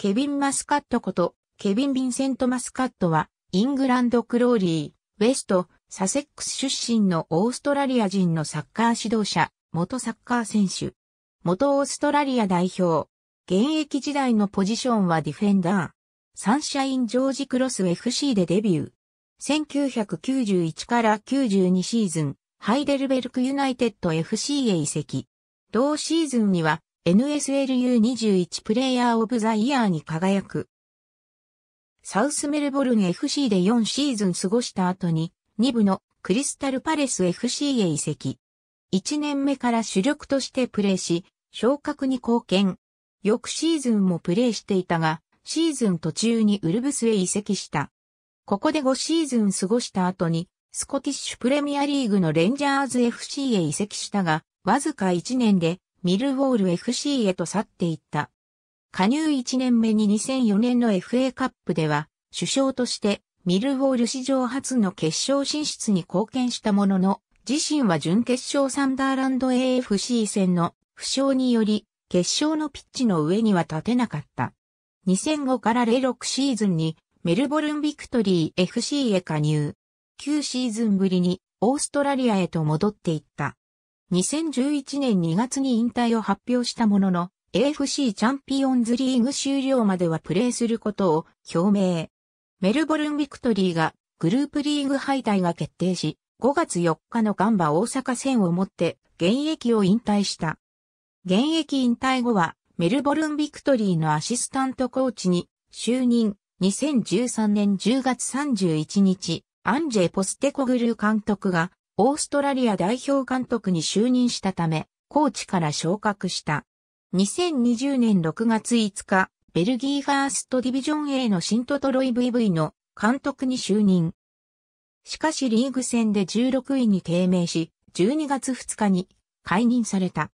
ケビン・マスカットこと、ケビン・ヴィンセント・マスカットは、イングランド・クローリー、ウェスト、サセックス出身のオーストラリア人のサッカー指導者、元サッカー選手、元オーストラリア代表、現役時代のポジションはディフェンダー、サンシャイン・ジョージ・クロス FC でデビュー。1991から92シーズン、ハイデルベルクユナイテッド FC へ移籍。同シーズンには、NSLU21 プレイヤーオブザイヤーに輝く。サウスメルボルン FC で4シーズン過ごした後に、2部のクリスタルパレス FC へ移籍。1年目から主力としてプレーし、昇格に貢献。翌シーズンもプレーしていたが、シーズン途中にウルブスへ移籍した。ここで5シーズン過ごした後に、スコティッシュプレミアリーグのレンジャーズ FC へ移籍したが、わずか1年でミルウォール FC へと去っていった。加入1年目に2004年の FA カップでは、首相としてミルウォール史上初の決勝進出に貢献したものの、自身は準決勝サンダーランド AFC 戦の負傷により、決勝のピッチの上には立てなかった。2005から06シーズンにメルボルンビクトリー FC へ加入。9シーズンぶりにオーストラリアへと戻っていった。2011年2月に引退を発表したものの、AFC チャンピオンズリーグ終了まではプレーすることを表明。メルボルンビクトリーがグループリーグ敗退が決定し、5月4日のガンバ大阪戦をもって現役を引退した。現役引退後はメルボルンビクトリーのアシスタントコーチに就任2013年10月31日、アンジェ・ポステコグルー監督がオーストラリア代表監督に就任したため、コーチから昇格した。2020年6月5日、ベルギーファーストディビジョン A のシントトロイ VV の監督に就任。しかしリーグ戦で16位に低迷し、12月2日に解任された。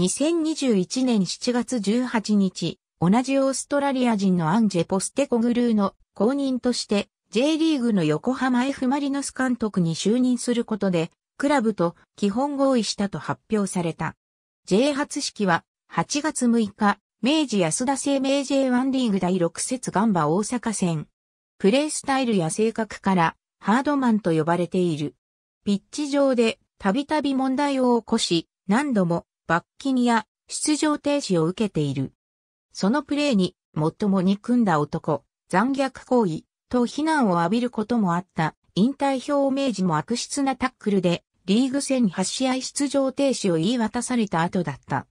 2021年7月18日、同じオーストラリア人のアンジェ・ポステコグルーの公認として J リーグの横浜 F・ マリノス監督に就任することで、クラブと基本合意したと発表された。J 初式は8月6日、明治安田生命 J1 リーグ第6節ガンバ大阪戦。プレースタイルや性格からハードマンと呼ばれている。ピッチ上でたびたび問題を起こし、何度も罰金や出場停止を受けている。そのプレーに最も憎んだ男、残虐行為、と非難を浴びることもあった。引退表明時も悪質なタックルで、リーグ戦8試合出場停止を言い渡された後だった。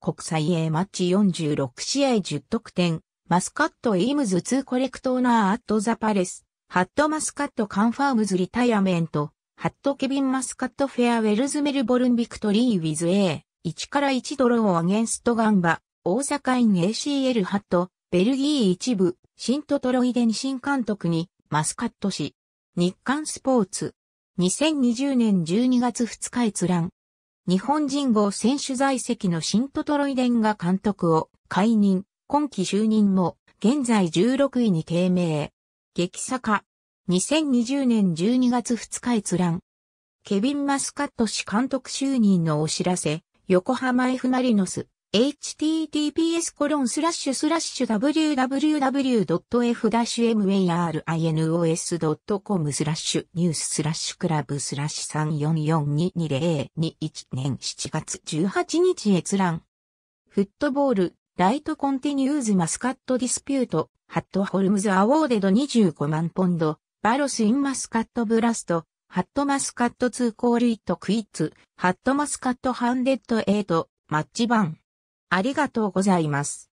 国際 A マッチ46試合10得点、マスカット・エイムズ・2コレクトーナー・アット・ザ・パレス、ハット・マスカット・カンファームズ・リタイアメント、ハット・ケビン・マスカット・フェア・ウェルズ・メルボルン・ビクトリー・ウィズ・ A、1から1ドロー・アゲンスト・ガンバ、大阪イン ACL ハット、ベルギー一部、新トトロイデニ新監督に、マスカット氏。日刊スポーツ。2020年12月2日閲覧。日本人号選手在籍の新トトロイデンが監督を解任、今季就任も現在16位に低迷。激坂。2020年12月2日閲覧。ケビン・マスカット氏監督就任のお知らせ、横浜 F・ マリノス。https コロンスラッシュスラッシュ www.f-marinOS.com スラッシュニューススラッシュクラブスラッシュ34422021年7月18日閲覧。フットボール、ライトコンティニューズマスカットディスピュート、ハットホルムズアウォーデド25万ポンド、バロスインマスカットブラスト、ハットマスカット2コールイットクイッツ、ハットマスカットハンデッドエイト、マッチ版。ありがとうございます。